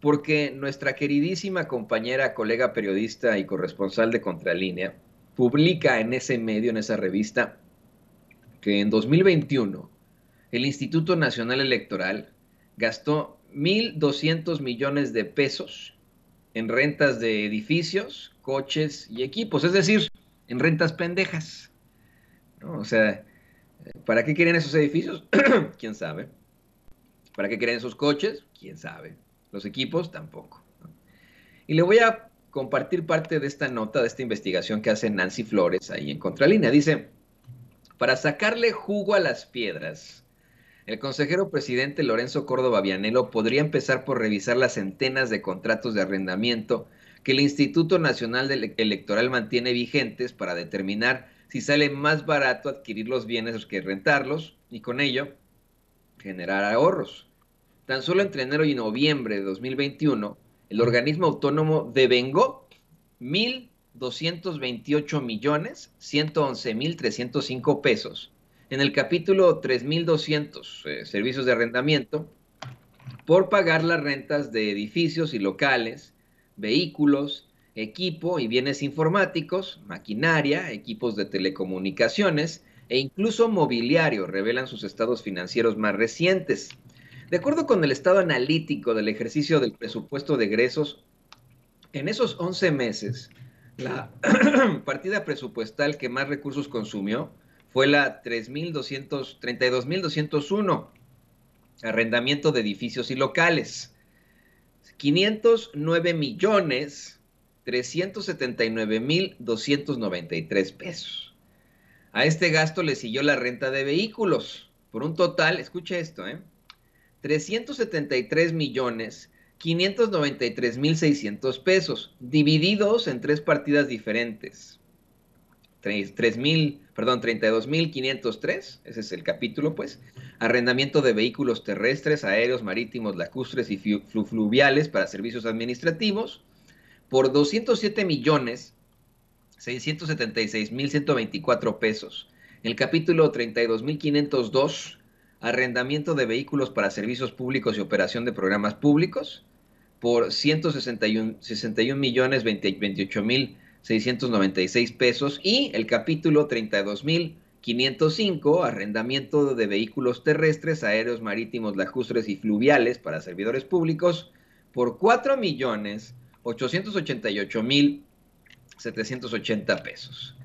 porque nuestra queridísima compañera, colega periodista y corresponsal de Contralínea publica en ese medio, en esa revista, que en 2021 el Instituto Nacional Electoral gastó 1.200 millones de pesos en rentas de edificios, coches y equipos, es decir, en rentas pendejas. O sea, ¿para qué quieren esos edificios? ¿Quién sabe? ¿Para qué quieren esos coches? ¿Quién sabe? los equipos tampoco. Y le voy a compartir parte de esta nota, de esta investigación que hace Nancy Flores ahí en Contralínea. Dice, para sacarle jugo a las piedras, el consejero presidente Lorenzo Córdoba Vianelo podría empezar por revisar las centenas de contratos de arrendamiento que el Instituto Nacional Electoral mantiene vigentes para determinar si sale más barato adquirir los bienes que rentarlos y con ello generar ahorros. Tan solo entre enero y noviembre de 2021, el organismo autónomo devengó 1.228 millones pesos en el capítulo 3.200 eh, servicios de arrendamiento por pagar las rentas de edificios y locales, vehículos, equipo y bienes informáticos, maquinaria, equipos de telecomunicaciones e incluso mobiliario, revelan sus estados financieros más recientes. De acuerdo con el estado analítico del ejercicio del presupuesto de egresos, en esos 11 meses, la partida presupuestal que más recursos consumió fue la 32.201, arrendamiento de edificios y locales. 509 millones pesos. A este gasto le siguió la renta de vehículos, por un total, escuche esto, ¿eh? 373 millones 593 mil 600 pesos, divididos en tres partidas diferentes. 3, 3 perdón, 32 mil 503, ese es el capítulo, pues. Arrendamiento de vehículos terrestres, aéreos, marítimos, lacustres y fluviales para servicios administrativos, por 207 millones 676 mil 124 pesos. El capítulo 32 mil 502 arrendamiento de vehículos para servicios públicos y operación de programas públicos por 161 millones 28 mil 696 pesos y el capítulo 32 mil 505, arrendamiento de vehículos terrestres, aéreos, marítimos, lacustres y fluviales para servidores públicos por 4 millones 888 mil pesos.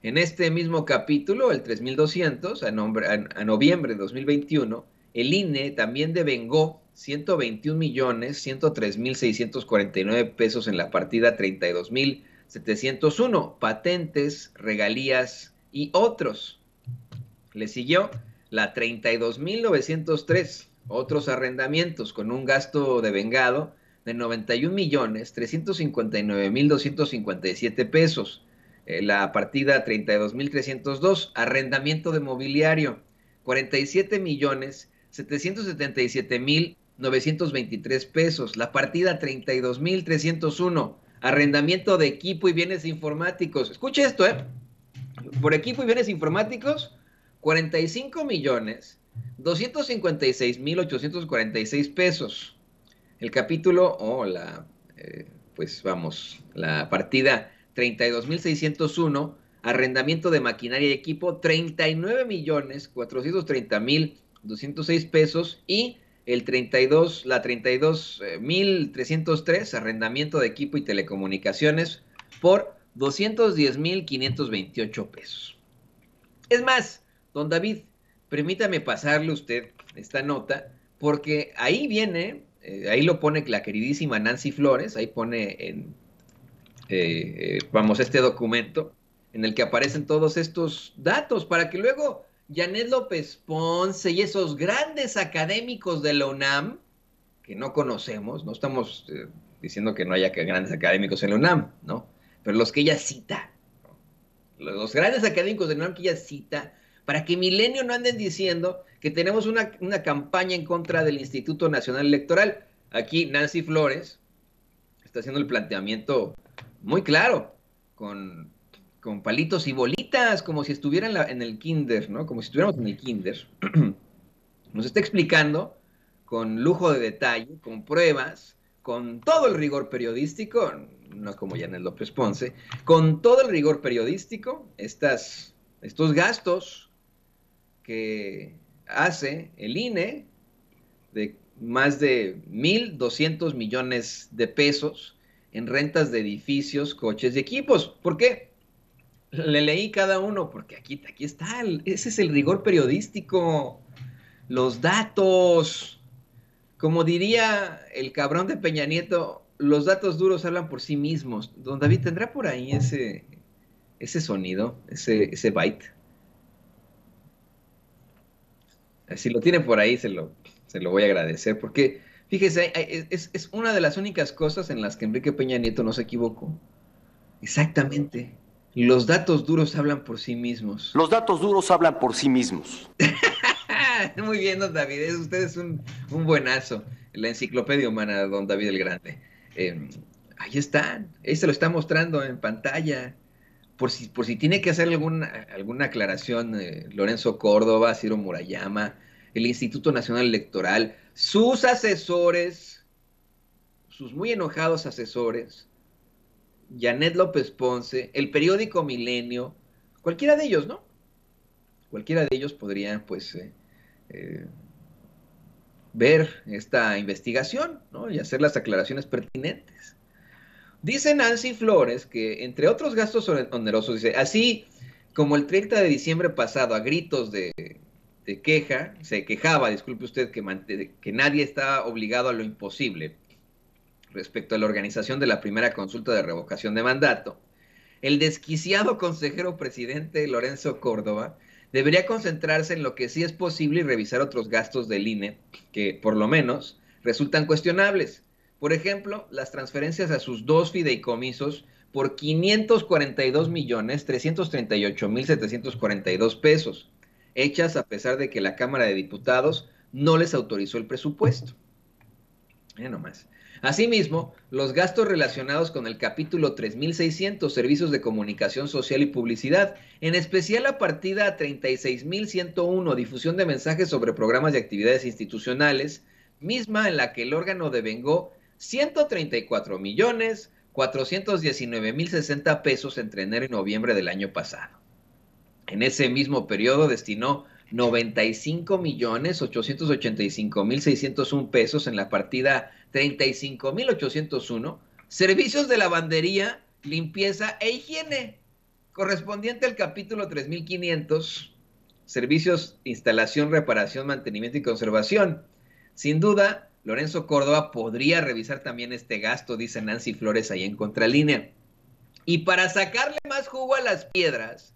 En este mismo capítulo, el 3200, a, noviembre de 2021, el INE también devengó 121.103.649 pesos en la partida 32.701, patentes, regalías y otros. Le siguió la 32.903, otros arrendamientos, con un gasto devengado de 91.359.257 pesos. Eh, la partida 32.302, arrendamiento de mobiliario, 47 millones pesos, la partida 32.301, arrendamiento de equipo y bienes informáticos. Escuche esto, ¿eh? Por equipo y bienes informáticos, 45 millones pesos. El capítulo, o la, eh, pues vamos, la partida 32.601, arrendamiento de maquinaria y equipo, 39.430.206 millones mil pesos y el 32, la 32.303, arrendamiento de equipo y telecomunicaciones por mil 210.528 pesos. Es más, don David, permítame pasarle usted esta nota, porque ahí viene, eh, ahí lo pone la queridísima Nancy Flores, ahí pone en eh, eh, vamos, este documento en el que aparecen todos estos datos para que luego Janet López Ponce y esos grandes académicos de la UNAM, que no conocemos, no estamos eh, diciendo que no haya grandes académicos en la UNAM, ¿no? Pero los que ella cita, los grandes académicos de la UNAM que ella cita, para que Milenio no anden diciendo que tenemos una, una campaña en contra del Instituto Nacional Electoral. Aquí Nancy Flores está haciendo el planteamiento muy claro, con, palitos y bolitas, como si estuviera en, el kinder, ¿no? Como si estuviéramos en el kinder. Nos está explicando con lujo de detalle, con pruebas, con todo el rigor periodístico, no como Janet López Ponce, con todo el rigor periodístico, estas, estos gastos que hace el INE de más de 1.200 millones de pesos en rentas de edificios, coches y equipos. ¿Por qué? Le leí cada uno, porque aquí, aquí está, ese es el rigor periodístico, los datos. Como diría el cabrón de Peña Nieto, los datos duros hablan por sí mismos. Don David, ¿tendrá por ahí ese, ese sonido, ese, byte? Eh, si lo tiene por ahí, se lo, se lo voy a agradecer, porque Fíjese, eh, eh, es, una de las únicas cosas en las que Enrique Peña Nieto no se equivocó. Exactamente. Los datos duros hablan por sí mismos. Los datos duros hablan por sí mismos. Muy bien, don David. usted es un, buenazo. La enciclopedia humana, don David el Grande. Em, ahí están. Ahí se lo está mostrando en pantalla. Por si, por si tiene que hacer alguna, alguna aclaración, eh, Lorenzo Córdoba, Ciro Murayama, el Instituto Nacional Electoral sus asesores, sus muy enojados asesores, Janet López Ponce, el periódico Milenio, cualquiera de ellos, ¿no? Cualquiera de ellos podría, pues, eh, eh, ver esta investigación, ¿no? Y hacer las aclaraciones pertinentes. Dice Nancy Flores que, entre otros gastos onerosos, dice, así como el 30 de diciembre pasado, a gritos de queja, se quejaba, disculpe usted, que, que nadie está obligado a lo imposible respecto a la organización de la primera consulta de revocación de mandato, el desquiciado consejero presidente Lorenzo Córdoba debería concentrarse en lo que sí es posible y revisar otros gastos del INE que, por lo menos, resultan cuestionables. Por ejemplo, las transferencias a sus dos fideicomisos por 542.338.742 millones mil pesos hechas a pesar de que la Cámara de Diputados no les autorizó el presupuesto. nomás. Asimismo, los gastos relacionados con el capítulo 3600, Servicios de Comunicación Social y Publicidad, en especial la partida 36101, Difusión de Mensajes sobre Programas y Actividades Institucionales, misma en la que el órgano devengó 134 millones 419 mil 60 pesos entre enero y noviembre del año pasado. En ese mismo periodo destinó 95 millones 885 mil 601 pesos en la partida 35 mil 801, servicios de lavandería, limpieza e higiene, correspondiente al capítulo 3500, servicios, instalación, reparación, mantenimiento y conservación. Sin duda, Lorenzo Córdoba podría revisar también este gasto, dice Nancy Flores ahí en contralínea. Y para sacarle más jugo a las piedras,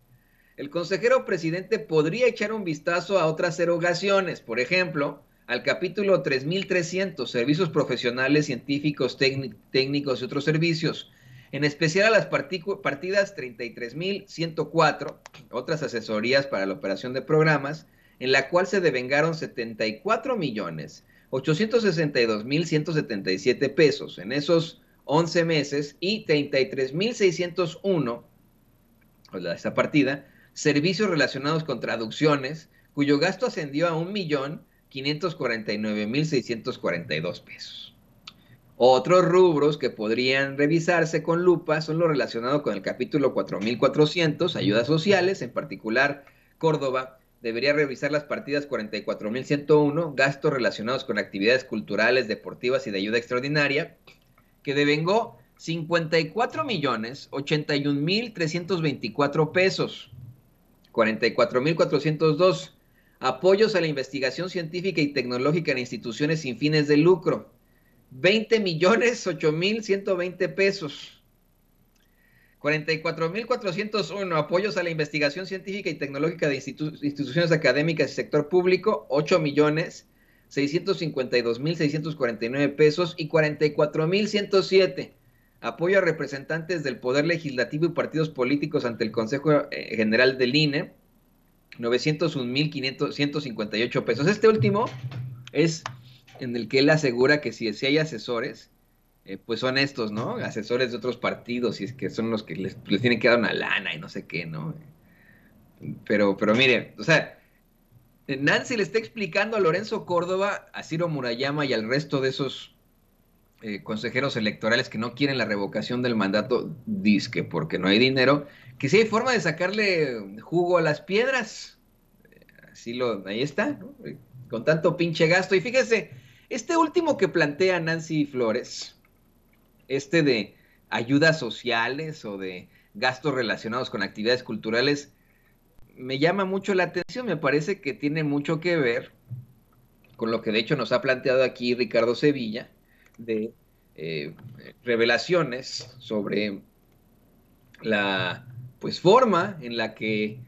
el consejero presidente podría echar un vistazo a otras erogaciones, por ejemplo, al capítulo 3300, servicios profesionales, científicos, técnicos y otros servicios, en especial a las partidas 33104, otras asesorías para la operación de programas, en la cual se devengaron 74 millones 862 mil pesos en esos 11 meses y 33 mil 601 esa partida, servicios relacionados con traducciones, cuyo gasto ascendió a 1.549.642 pesos. Otros rubros que podrían revisarse con lupa son lo relacionado con el capítulo 4.400, ayudas sociales, en particular Córdoba debería revisar las partidas 44.101, gastos relacionados con actividades culturales, deportivas y de ayuda extraordinaria, que devengó cuatro millones mil pesos. 44.402, apoyos a la investigación científica y tecnológica en instituciones sin fines de lucro, 20 millones 8.120 pesos. 44.401 apoyos a la investigación científica y tecnológica de instituciones académicas y sector público, 8 millones 652.649 pesos y 44.107 apoyo a representantes del Poder Legislativo y partidos políticos ante el Consejo eh, General del e, INE, 901.558 pesos. Este último es en el que él asegura que si, si hay asesores, eh, pues son estos, ¿no? Asesores de otros partidos, y es que son los que les, tienen que dar una lana y no sé qué, ¿no? Pero, pero mire, o sea, Nancy le está explicando a Lorenzo Córdoba, a Ciro Murayama y al resto de esos eh, consejeros electorales que no quieren la revocación del mandato, disque porque no hay dinero, que si hay forma de sacarle jugo a las piedras. Así lo, ahí está, eh, con tanto pinche gasto. Y fíjese, este último que plantea Nancy Flores, este de ayudas sociales o de gastos relacionados con actividades culturales, me llama mucho la atención, me parece que tiene mucho que ver con lo que de hecho nos ha planteado aquí Ricardo Sevilla, de eh, revelaciones sobre la pues, forma en la que eh,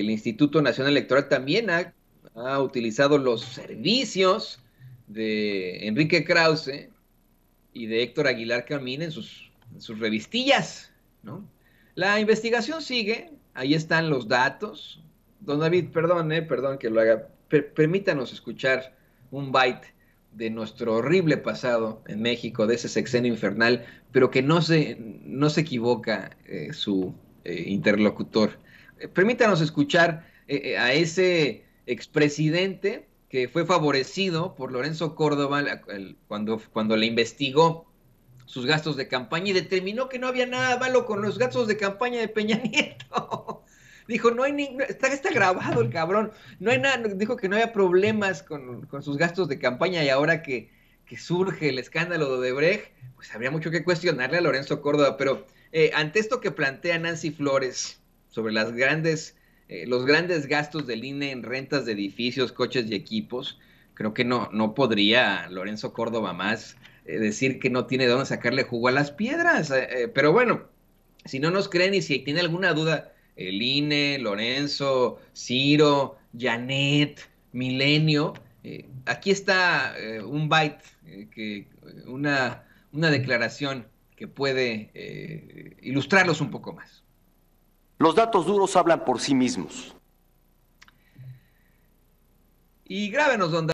el Instituto Nacional Electoral también ha, utilizado los servicios de Enrique Krause y de Héctor Aguilar Camín en sus, sus revistillas, ¿no? La investigación sigue, ahí están los datos. Don David, perdón, perdón que lo haga. permítanos escuchar un byte de nuestro horrible pasado en México, de ese sexenio infernal, pero que no se, no se equivoca eh, su eh, interlocutor. Eh, permítanos escuchar a ese expresidente que fue favorecido por Lorenzo Córdoba cuando, cuando le investigó sus gastos de campaña y determinó que no había nada malo con los gastos de campaña de Peña Nieto. Dijo, no hay está, está grabado el cabrón, no hay nada, dijo que no había problemas con, sus gastos de campaña y ahora que, surge el escándalo de Odebrecht, pues habría mucho que cuestionarle a Lorenzo Córdoba, pero eh, ante esto que plantea Nancy Flores sobre las grandes, eh, los grandes gastos del INE en rentas de edificios, coches y equipos, creo que no, no podría Lorenzo Córdoba más eh, decir que no tiene de dónde sacarle jugo a las piedras, pero bueno, si no nos creen y si tiene alguna duda el INE, Lorenzo, Ciro, Janet, Milenio. Eh, aquí está eh, un byte, eh, una, declaración que puede ilustrarlos un poco más. Los datos duros hablan por sí mismos. Y grábenos, don